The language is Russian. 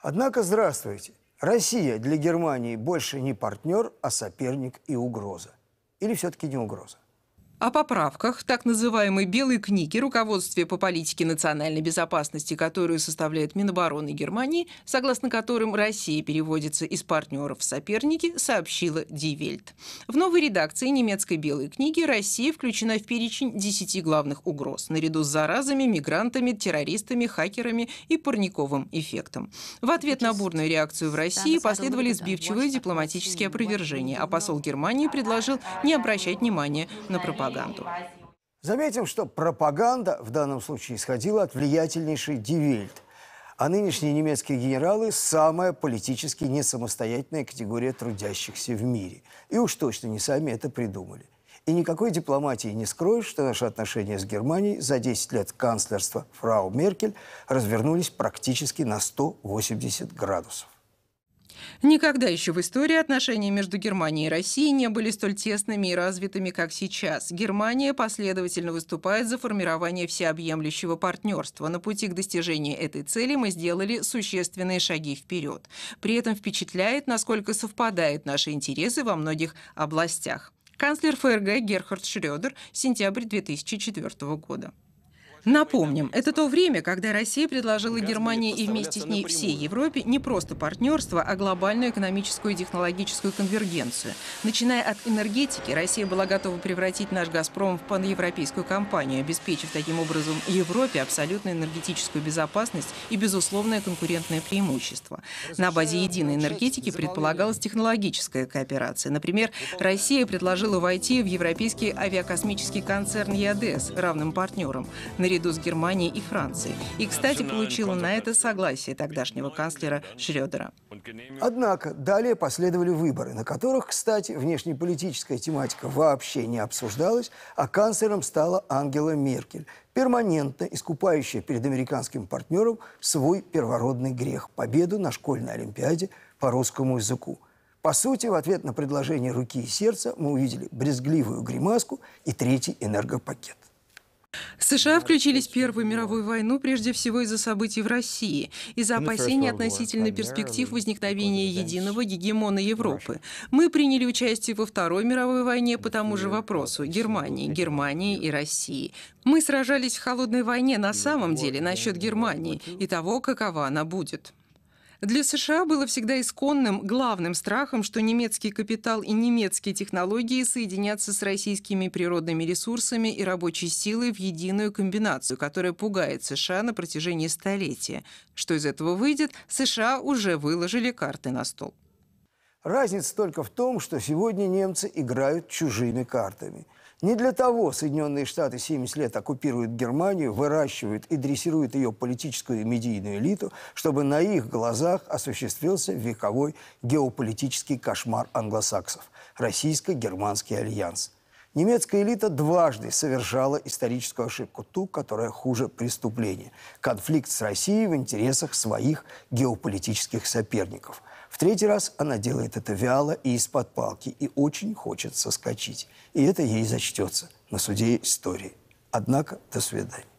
Однако здравствуйте. Россия для Германии больше не партнер, а соперник и угроза. Или все-таки не угроза? О поправках так называемой «белой книге руководстве по политике национальной безопасности, которую составляет Минобороны Германии, согласно которым Россия переводится из партнеров в соперники, сообщила Die Welt. В новой редакции немецкой «белой книги» Россия включена в перечень 10 главных угроз, наряду с заразами, мигрантами, террористами, хакерами и парниковым эффектом. В ответ на бурную реакцию в России последовали сбивчивые дипломатические опровержения, а посол Германии предложил не обращать внимания на пропаганду пропаганду. Заметим, что пропаганда в данном случае исходила от влиятельнейшей Дивельт. А нынешние немецкие генералы – самая политически несамостоятельная категория трудящихся в мире. И уж точно не сами это придумали. И никакой дипломатии не скроешь, что наши отношения с Германией за 10 лет канцлерства фрау Меркель развернулись практически на 180 градусов. Никогда еще в истории отношения между Германией и Россией не были столь тесными и развитыми, как сейчас. Германия последовательно выступает за формирование всеобъемлющего партнерства. На пути к достижению этой цели мы сделали существенные шаги вперед. При этом впечатляет, насколько совпадают наши интересы во многих областях. Канцлер ФРГ Герхард Шредер, сентябрь 2004 года. Напомним, это то время, когда Россия предложила Германии и вместе с ней всей Европе не просто партнерство, а глобальную экономическую и технологическую конвергенцию. Начиная от энергетики, Россия была готова превратить наш «Газпром» в паневропейскую компанию, обеспечив таким образом Европе абсолютную энергетическую безопасность и безусловное конкурентное преимущество. На базе единой энергетики предполагалась технологическая кооперация. Например, Россия предложила войти в европейский авиакосмический концерн ЯДС равным партнером. Наряду наряду с Германией и Францией. И, кстати, получила на это согласие тогдашнего канцлера Шредера. Однако далее последовали выборы, на которых, кстати, внешнеполитическая тематика вообще не обсуждалась, а канцлером стала Ангела Меркель, перманентно искупающая перед американским партнером свой первородный грех – победу на школьной олимпиаде по русскому языку. По сути, в ответ на предложение руки и сердца мы увидели брезгливую гримаску и третий энергопакет. США включились в Первую мировую войну прежде всего из-за событий в России, из-за ну, опасений относительно перспектив возникновения единого гегемона Европы. Мы приняли участие во Второй мировой войне по тому же вопросу – Германии, Германии и России. Мы сражались в холодной войне на самом деле насчет Германии и того, какова она будет. Для США было всегда исконным главным страхом, что немецкий капитал и немецкие технологии соединятся с российскими природными ресурсами и рабочей силой в единую комбинацию, которая пугает США на протяжении столетия. Что из этого выйдет, США уже выложили карты на стол. Разница только в том, что сегодня немцы играют чужими картами – не для того Соединенные Штаты 70 лет оккупируют Германию, выращивают и дрессируют ее политическую и медийную элиту, чтобы на их глазах осуществился вековой геополитический кошмар англосаксов – российско-германский альянс – Немецкая элита дважды совершала историческую ошибку, ту, которая хуже преступления. Конфликт с Россией в интересах своих геополитических соперников. В третий раз она делает это вяло и из-под палки, и очень хочет соскочить. И это ей зачтется на суде истории. Однако, до свидания.